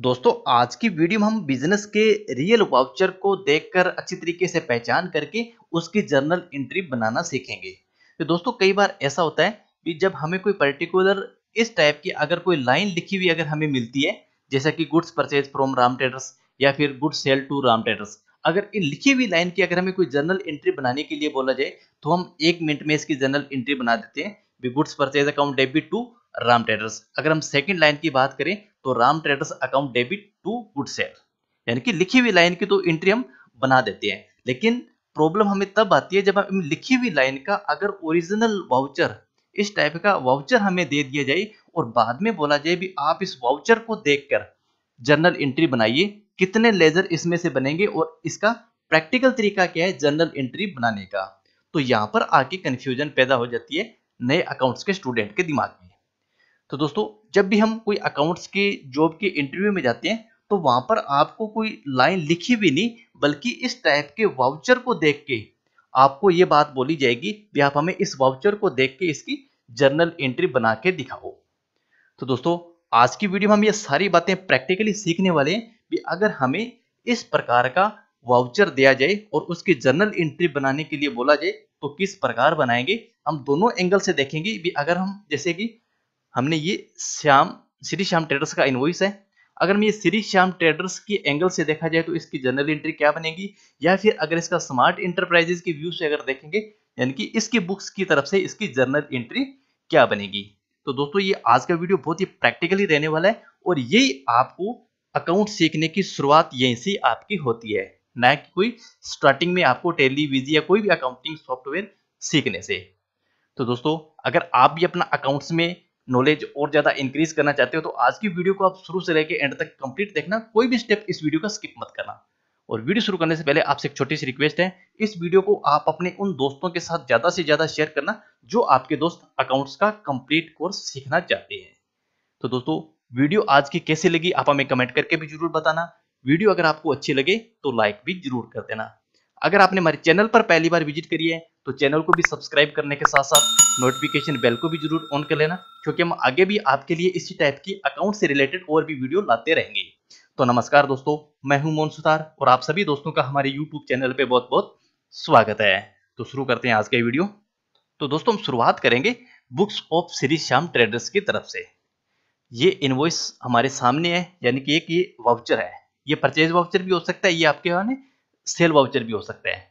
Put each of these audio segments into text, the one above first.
दोस्तों आज की वीडियो में हम बिजनेस के रियल वाउचर को देखकर अच्छी तरीके से पहचान करके उसकी जर्नल एंट्री बनाना सीखेंगे तो दोस्तों कई बार ऐसा होता है कि जब हमें कोई पर्टिकुलर इस टाइप की अगर कोई लाइन लिखी हुई अगर हमें मिलती है जैसा कि goods purchase from Ram traders या फिर goods sale to Ram traders अगर इन लिखी हुई लाइन की अगर हमें कोई जर्नल एंट्री बनाने के लिए बोला जाए तो हम एक मिनट में इसकी जर्नल एंट्री बना देते हैं goods purchase account debit to Ram traders अगर हम सेकंड लाइन की बात करें तो Ram traders account debit to good sale यानी कि लिखी हुई लाइन की तो एंट्री हम बना देते हैं लेकिन प्रॉब्लम हमें तब आती है जब हम लिखी हुई लाइन का अगर ओरिजिनल वाउचर इस टाइप का वाउचर हमें दे दिया जाए और बाद में बोला जाए भी आप इस वाउचर को देखकर जर्नल एंट्री बनाइए कितने लेजर इसमें से बनेंगे और इसका प्रैक्टिकल तरीका क्या है जर्नल एंट्री बनाने का तो यहाँ पर आके कंफ्यूजन पैदा हो जाती है नए अकाउंट्स के स्टूडेंट के दिमाग में तो दोस्तों जब भी हम कोई अकाउंट्स के जॉब के इंटरव्यू में जाते हैं तो वहां पर आपको कोई लाइन लिखी भी नहीं बल्कि इस टाइप के वाउचर को देख के आपको ये बात बोली जाएगी कि आप हमें इस वाउचर को देख के इसकी जर्नल एंट्री बना के दिखाओ तो दोस्तों आज की वीडियो में हम ये सारी बातें प्रैक्टिकली सीखने वाले हैं कि अगर हमें इस प्रकार का वाउचर दिया जाए और उसकी जर्नल एंट्री बनाने के लिए बोला जाए तो किस प्रकार बनाएंगे हम दोनों एंगल से देखेंगे भी अगर हम जैसे कि हमने ये श्याम श्री श्याम ट्रेडर्स का इनवॉइस है अगर हम ये श्री श्याम ट्रेडर्स के एंगल से देखा जाए तो इसकी जनरल एंट्री क्या बनेगी या फिर अगर इसका स्मार्ट इंटरप्राइजेस के व्यू से अगर देखेंगे यानी कि इसकी बुक्स की तरफ से इसकी जनरल एंट्री क्या बनेगी तो दोस्तों ये आज का वीडियो बहुत ही प्रैक्टिकली रहने वाला है और यही आपको अकाउंट सीखने की शुरुआत यहीं से आपकी होती है ना कि कोई स्टार्टिंग में आपको टेलीविजी या कोई भी अकाउंटिंग सॉफ्टवेयर सीखने से तो दोस्तों अगर आप भी अपना अकाउंट्स में नॉलेज और ज़्यादा इंक्रीज करना चाहते हो तो आज की वीडियो को आप शुरू से लेकर एंड तक कंप्लीट देखना कोई भी स्टेप इस वीडियो का स्किप मत करना और वीडियो शुरू करने से पहले आपसे एक छोटी सी रिक्वेस्ट है इस वीडियो को आप अपने उन दोस्तों के साथ ज़्यादा से ज़्यादा शेयर करना जो आपके दोस्त अकाउंट्स का कंप्लीट कोर्स सीखना चाहते हैं तो दोस्तों वीडियो आज की कैसे लगी आप हमें कमेंट करके भी जरूर बताना वीडियो अगर आपको अच्छी लगे तो लाइक भी जरूर कर देना अगर आपने हमारे चैनल पर पहली बार विजिट करी है तो चैनल को भी सब्सक्राइब करने के साथ साथ नोटिफिकेशन बेल को भी जरूर ऑन कर लेना क्योंकि हम आगे भी आपके लिए इसी टाइप की अकाउंट से रिलेटेड और भी वीडियो लाते रहेंगे तो नमस्कार दोस्तों मैं हूं मोहन सुतार और आप सभी दोस्तों का हमारे यूट्यूब चैनल पे बहुत बहुत स्वागत है तो शुरू करते हैं आज का वीडियो तो दोस्तों हम शुरुआत करेंगे books of Shri Shyam traders की तरफ से ये इनवॉइस हमारे सामने है यानी कि एक ये वाउचर है ये परचेज वाउचर भी हो सकता है ये आपके यहाँ सेल वाउचर भी हो सकता है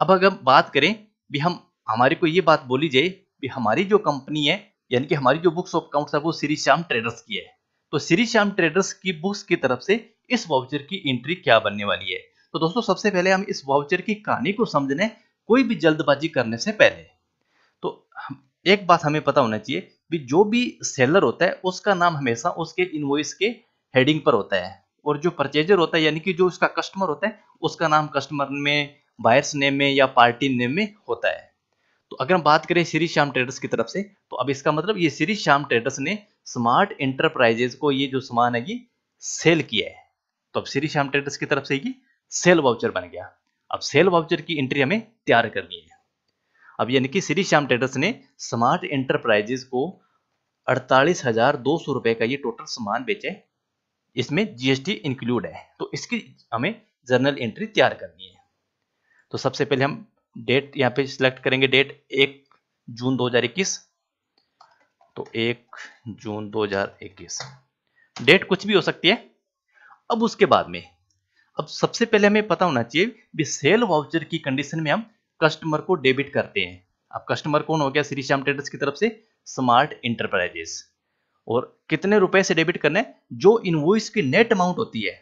अब अगर बात करें भी हम हमारे को ये बात बोली जाए भी हमारी जो कंपनी है यानी कि हमारी जो बुक्स ऑफ अकाउंट है वो श्री श्याम ट्रेडर्स की है तो श्री श्याम ट्रेडर्स की बुक्स की तरफ से इस वाउचर की एंट्री क्या बनने वाली है तो दोस्तों सबसे पहले हम इस वाउचर की कहानी को समझने कोई भी जल्दबाजी करने से पहले तो एक बात हमें पता होना चाहिए भी जो भी सेलर होता है उसका नाम हमेशा उसके इनवॉइस के हेडिंग पर होता है और जो परचेजर होता है यानी कि जो उसका कस्टमर होता है उसका नाम कस्टमर में बायर्स नेम में या पार्टी नेम में होता है तो अगर हम बात करें श्री श्याम ट्रेडर्स की तरफ से तो अब इसका मतलब ये श्री श्याम ट्रेडर्स ने स्मार्ट एंटरप्राइजेस को ये जो सामान है ये सेल किया है तो अब श्री श्याम ट्रेडर्स की तरफ से ये सेल वाउचर बन गया अब सेल वाउचर की एंट्री हमें तैयार करनी है अब यानी कि श्री श्याम ट्रेडर्स ने स्मार्ट एंटरप्राइजेस को अड़तालीस हजार दो सौ रुपए का ये टोटल सामान बेचे इसमें जीएसटी इंक्लूड है तो इसकी हमें जर्नल एंट्री तैयार करनी है तो सबसे पहले हम डेट यहाँ पे सिलेक्ट करेंगे डेट एक जून 2021 तो एक जून 2021 डेट कुछ भी हो सकती है अब उसके बाद में अब सबसे पहले हमें पता होना चाहिए सेल वाउचर की कंडीशन में हम कस्टमर को डेबिट करते हैं अब कस्टमर कौन हो गया श्री श्याम ट्रेडर्स की तरफ से स्मार्ट इंटरप्राइजेस और कितने रुपए से डेबिट करना है जो इनवॉइस की नेट अमाउंट होती है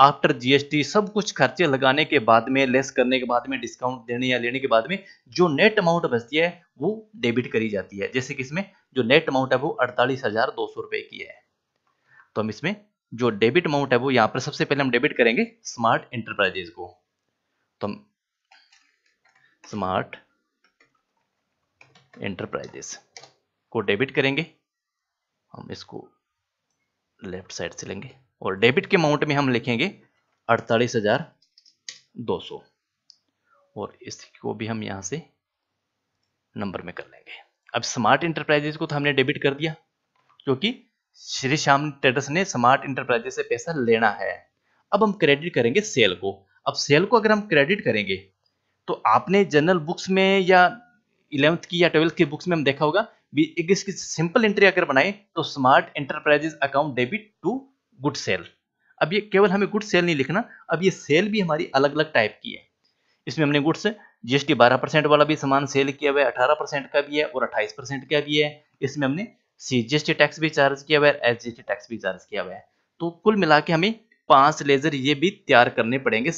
आफ्टर जीएसटी सब कुछ खर्चे लगाने के बाद में लेस करने के बाद में डिस्काउंट देने या लेने के बाद में जो नेट अमाउंट बचती है वो डेबिट करी जाती है जैसे कि इसमें जो नेट अमाउंट है वो अड़तालीस हजार दो सौ रुपए की है तो हम इसमें जो डेबिट अमाउंट है वो यहाँ पर सबसे पहले हम डेबिट करेंगे स्मार्ट एंटरप्राइजेस को तो स्मार्ट एंटरप्राइजेस को डेबिट करेंगे हम इसको लेफ्ट साइड से लेंगे और डेबिट के अमाउंट में हम लिखेंगे अड़तालीस हजार दो सौ और इसको भी हम यहां से नंबर में कर लेंगे अब स्मार्ट इंटरप्राइजेस को तो हमने डेबिट कर दिया क्योंकि श्री श्याम ट्रेडर्स ने स्मार्ट इंटरप्राइजेस से पैसा लेना है अब हम क्रेडिट करेंगे सेल को अब सेल को अगर हम क्रेडिट करेंगे तो आपने जनरल बुक्स में या इलेवंथ की या ट्वेल्थ की बुक्स में हम देखा होगा एक इसकी सिंपल एंट्री अगर बनाए तो smart enterprises account debit to good sale अब ये केवल हमें गुड सेल नहीं लिखना अब ये सेल भी हमारी अलग अलग टाइप की है इसमें हमने गुड्स जीएसटी 12 परसेंट वाला भी सामान सेल किया हुआ है 18 परसेंट का भी है और 28 परसेंट का भी है इसमें हमने सी जीएसटी टैक्स भी चार्ज किया हुआ है एस टैक्स भी चार्ज किया हुआ है तो कुल मिला के हमें पांच लेजर ये भी तैयार करने पड़ेंगे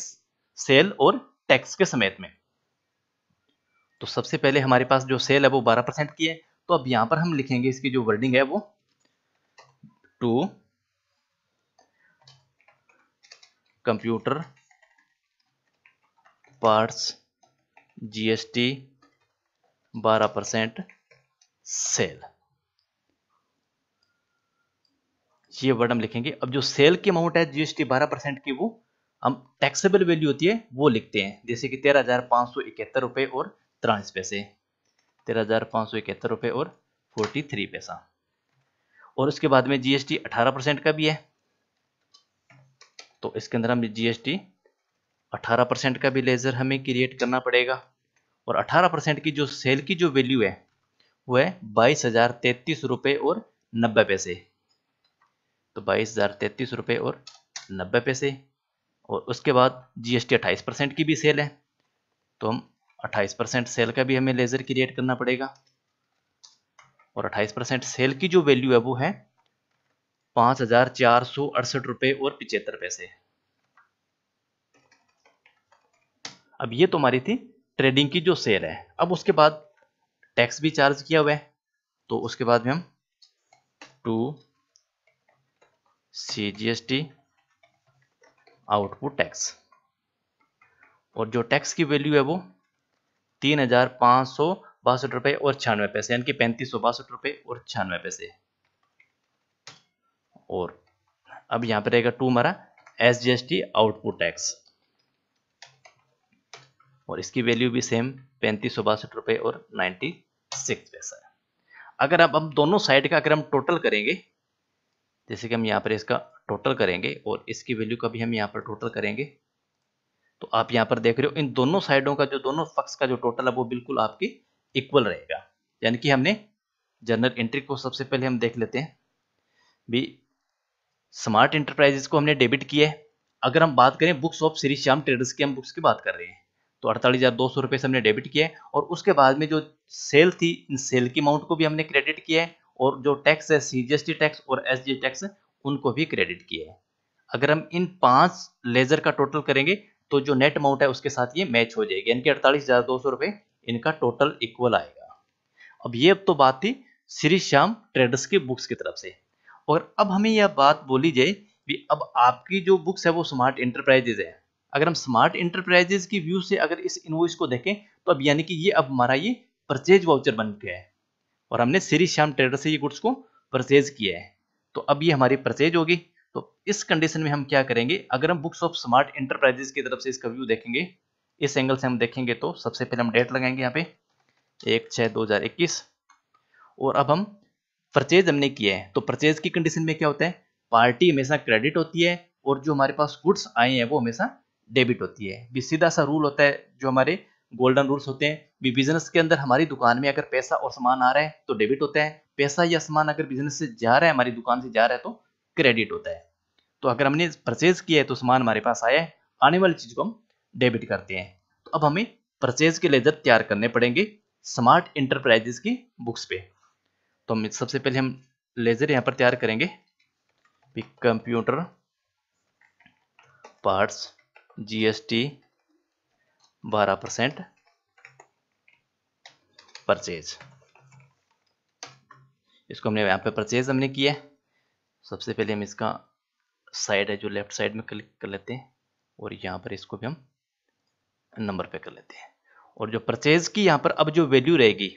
सेल और टैक्स के समेत में तो सबसे पहले हमारे पास जो सेल है वो बारह परसेंट की है तो अब यहां पर हम लिखेंगे इसकी जो वर्डिंग है वो to computer parts GST 12 percent sale ये वर्ड हम लिखेंगे अब जो सेल की अमाउंट है जीएसटी 12 परसेंट की वो हम टैक्सेबल वैल्यू होती है वो लिखते हैं जैसे कि तेरह हजार पांच सौ इकहत्तर रुपए और तिरालीस पैसे तेरह हजार पांच सौ इकहत्तर रुपए और फोर्टी थ्री पैसा और उसके बाद में जीएसटी 18 परसेंट का भी है तो इसके अंदर हम जीएसटी 18 परसेंट का भी लेज़र हमें क्रिएट करना पड़ेगा और 18 परसेंट की जो सेल की जो वैल्यू है वो है बाईस हज़ार तैतीस रुपये और नब्बे पैसे तो बाईस हज़ार तैतीस रुपये और नब्बे पैसे और उसके बाद जीएसटी अट्ठाईस परसेंट की भी सेल है तो हम अट्ठाईस परसेंट सेल का भी हमें लेज़र क्रिएट करना पड़ेगा और अट्ठाईस परसेंट सेल की जो वैल्यू है वो है पांच हजार चार सौ अड़सठ रुपए और पिछहत्तर पैसे अब ये तो हमारी थी ट्रेडिंग की जो शेयर है अब उसके बाद टैक्स भी चार्ज किया हुआ है तो उसके बाद में हम to C G S T output tax और जो टैक्स की वैल्यू है वो तीन हजार पांच सौ बासठ रुपए और छियानवे पैसे यानी कि पैंतीस सौ बासठ रुपए और छियानवे पैसे और अब यहां पर रहेगा टू हमारा S G S T output tax और इसकी वैल्यू भी सेम पैंतीस सौ बासठ रुपए और नाइन्टी सिक्स पैसा अगर अब हम दोनों साइड का अगर हम टोटल करेंगे जैसे कि हम यहाँ पर इसका टोटल करेंगे और इसकी वैल्यू का भी हम यहाँ पर टोटल करेंगे तो आप यहां पर देख रहे हो इन दोनों साइडों का जो दोनों पक्ष का जो टोटल है वो बिल्कुल आपकी इक्वल रहेगा यानी कि हमने जर्नल एंट्री को सबसे पहले हम देख लेते हैं भी स्मार्ट इंटरप्राइजेस को हमने डेबिट किया है अगर हम बात करें books of Shri Shyam traders की हम बुक्स की बात कर रहे हैं तो अड़तालीस हज़ार दो सौ रुपये से हमने डेबिट किया है और उसके बाद में जो सेल थी इन सेल की अमाउंट को भी हमने क्रेडिट किया है और जो टैक्स है सी टैक्स और एस टैक्स उनको भी क्रेडिट किया है अगर हम इन पांच लेजर का टोटल करेंगे तो जो नेट अमाउंट है उसके साथ ये मैच हो जाएगी यानी कि अड़तालीस हज़ार दो सौ रुपये इनका टोटल इक्वल आएगा अब ये अब तो बात थी श्री श्याम ट्रेडर्स की बुक्स की तरफ से और अब हमें यह बात बोली जाए कि अब आपकी जो बुक्स है वो स्मार्ट इंटरप्राइजेज है अगर हम स्मार्ट इंटरप्राइजेज की व्यू से अगर इस इनवॉइस को देखें तो अब यानी कि ये अब हमारा ये परचेज वाउचर बन गया है और हमने श्री श्याम ट्रेडर से ये गुड्स को परचेज किया है तो अब ये हमारी परचेज होगी तो इस कंडीशन में हम क्या करेंगे अगर हम बुक्स ऑफ स्मार्ट इंटरप्राइजेस की तरफ से इसका व्यू देखेंगे इस एंगल से हम देखेंगे तो सबसे पहले हम डेट लगाएंगे यहाँ पे एक छः दो और अब हम परचेज हमने किया है तो परचेज की कंडीशन में क्या होता है पार्टी हमेशा क्रेडिट होती है और जो हमारे पास गुड्स आए हैं वो हमेशा डेबिट होती है भी सीधा सा रूल होता है जो हमारे गोल्डन रूल्स होते हैं भी बिजनेस के अंदर हमारी दुकान में अगर पैसा और सामान आ रहा है तो डेबिट होता है पैसा या सामान अगर बिजनेस से जा रहा है हमारी दुकान से जा रहा है तो क्रेडिट होता है तो अगर हमने परचेज किया है तो सामान हमारे पास आया है आने वाली चीज़ को हम डेबिट करते हैं तो अब हमें परचेज के लेजर तैयार करने पड़ेंगे स्मार्ट इंटरप्राइजेस की बुक्स पे तो हम सबसे पहले हम लेज़र यहां पर तैयार करेंगे computer parts GST 12 percent purchase इसको हमने यहां पे परचेज हमने किया है सबसे पहले हम इसका साइड है जो लेफ्ट साइड में क्लिक कर लेते हैं और यहां पर इसको भी हम नंबर पे कर लेते हैं और जो परचेज की यहां पर अब जो वैल्यू रहेगी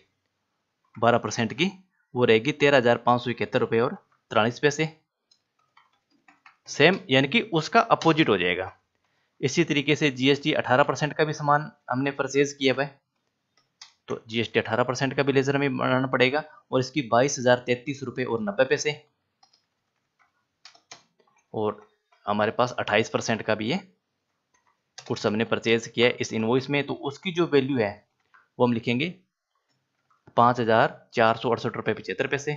12 परसेंट की वो रहेगी तेरह हजार पांच सौ इकहत्तर रुपए और तिरालीस पैसे सेम यानी कि उसका अपोजिट हो जाएगा इसी तरीके से जीएसटी 18 परसेंट का भी सामान हमने परचेज किया है तो जीएसटी 18 परसेंट का भी लेजर हमें बनाना पड़ेगा और इसकी बाईस हजार तैतीस रुपए और नब्बे पैसे और हमारे पास 28 परसेंट का भी है कुछ हमने परचेज किया है इस इन्वॉइस में तो उसकी जो वैल्यू है वो हम लिखेंगे पाँच हज़ार चार सौ अड़सठ रुपये पचहत्तर पैसे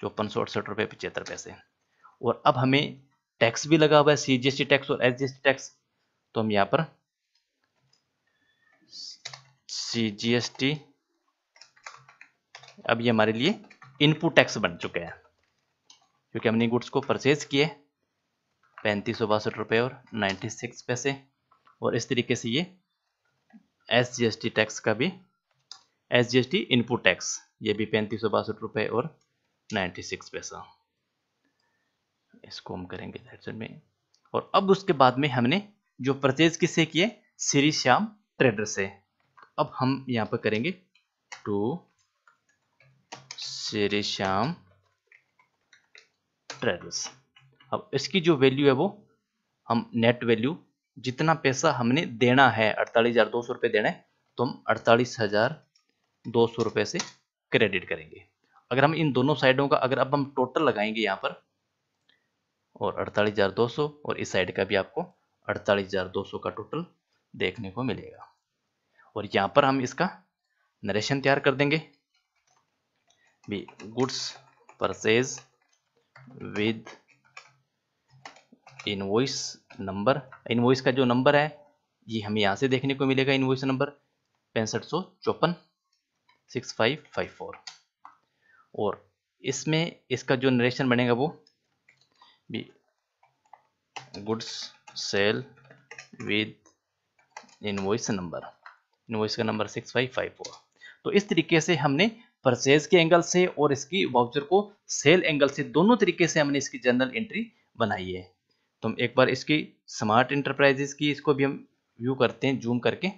चौपन सौ अड़सठ रुपये पचहत्तर पैसे और अब हमें टैक्स भी लगा हुआ है C G S T tax और S G S T tax तो हम यहाँ पर सी जी एस टी अब ये हमारे लिए इनपुट टैक्स बन चुके हैं क्योंकि हमने गुड्स को परचेज किए पैंतीस सौ बासठ रुपये और नाइन्टी सिक्स पैसे और इस तरीके से ये S G S T tax का भी S G S T input tax ये भी पैंतीस सौ बासठ रुपये और नाइन्टी सिक्स पैसा इसको हम करेंगे में और अब उसके बाद में हमने जो परचेज किससे किए श्री श्याम ट्रेडर से अब हम यहाँ पर करेंगे टू श्री श्याम ट्रेडर्स अब इसकी जो वैल्यू है वो हम नेट वैल्यू जितना पैसा हमने देना है अड़तालीस हज़ार दो सौ रुपये देना है तो हम अड़तालीस हज़ार दो सौ रुपए से क्रेडिट करेंगे अगर हम इन दोनों साइडों का अगर अब हम टोटल लगाएंगे यहाँ पर और अड़तालीस हज़ार दो सौ और इस साइड का भी आपको अड़तालीस हज़ार दो सौ का टोटल देखने को मिलेगा और यहाँ पर हम इसका नरेशन तैयार कर देंगे भी goods purchase with invoice number invoice का जो नंबर है ये हमें यहाँ से देखने को मिलेगा इनवॉइस नंबर पैंसठ सौ चौपन सिक्स फाइव फाइव फोर और इसमें इसका जो नरेशन बनेगा वो भी goods sale with invoice number invoice का number six five five four तो इस तरीके से हमने परचेज के एंगल से और इसकी वाउचर को सेल एंगल से दोनों तरीके से हमने इसकी जनरल एंट्री बनाई है तो हम एक बार इसकी स्मार्ट इंटरप्राइजेस की इसको भी हम व्यू करते हैं जूम करके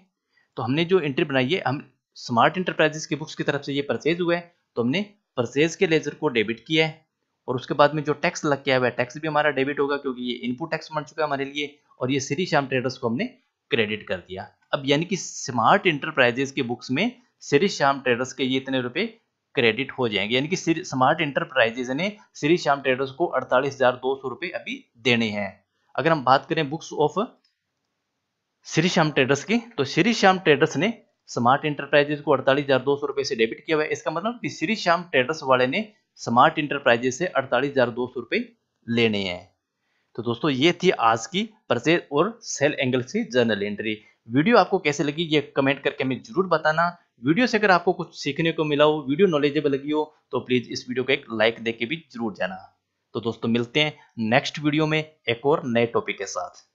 तो हमने जो एंट्री बनाई है हम स्मार्ट इंटरप्राइजेस की बुक्स की तरफ से ये परचेज हुआ है तो हमने परचेज के लेजर को डेबिट किया है और उसके बाद में जो टैक्स लग गया हुआ है टैक्स भी हमारा डेबिट होगा क्योंकि ये इनपुट टैक्स बन चुका है हमारे लिए और ये श्री श्याम ट्रेडर्स को हमने क्रेडिट कर दिया अब यानी कि स्मार्ट इंटरप्राइजेस के बुक्स में श्री श्याम ट्रेडर्स के ये इतने रुपए क्रेडिट हो जाएंगे यानी कि स्मार्ट इंटरप्राइजेज ने श्री श्याम ट्रेडर्स को अड़तालीस हजार दो सौ रुपए अभी देने हैं अगर हम बात करें books of Shri Shyam traders की तो श्री श्याम ट्रेडर्स ने स्मार्ट इंटरप्राइजेस को अड़तालीस हजार दो सौ रुपए से डेबिट किया हुआ है इसका मतलब श्री श्याम ट्रेडर्स वाले ने स्मार्ट इंटरप्राइजेस से अड़तालीस हजार दो सौ रुपए लेने हैं तो दोस्तों ये थी आज की परचेज और सेल एंगल से जर्नल एंट्री वीडियो आपको कैसे लगी ये कमेंट करके हमें जरूर बताना वीडियो से अगर आपको कुछ सीखने को मिला हो वीडियो नॉलेजेबल लगी हो तो प्लीज़ इस वीडियो को एक लाइक देके भी जरूर जाना तो दोस्तों मिलते हैं नेक्स्ट वीडियो में एक और नए टॉपिक के साथ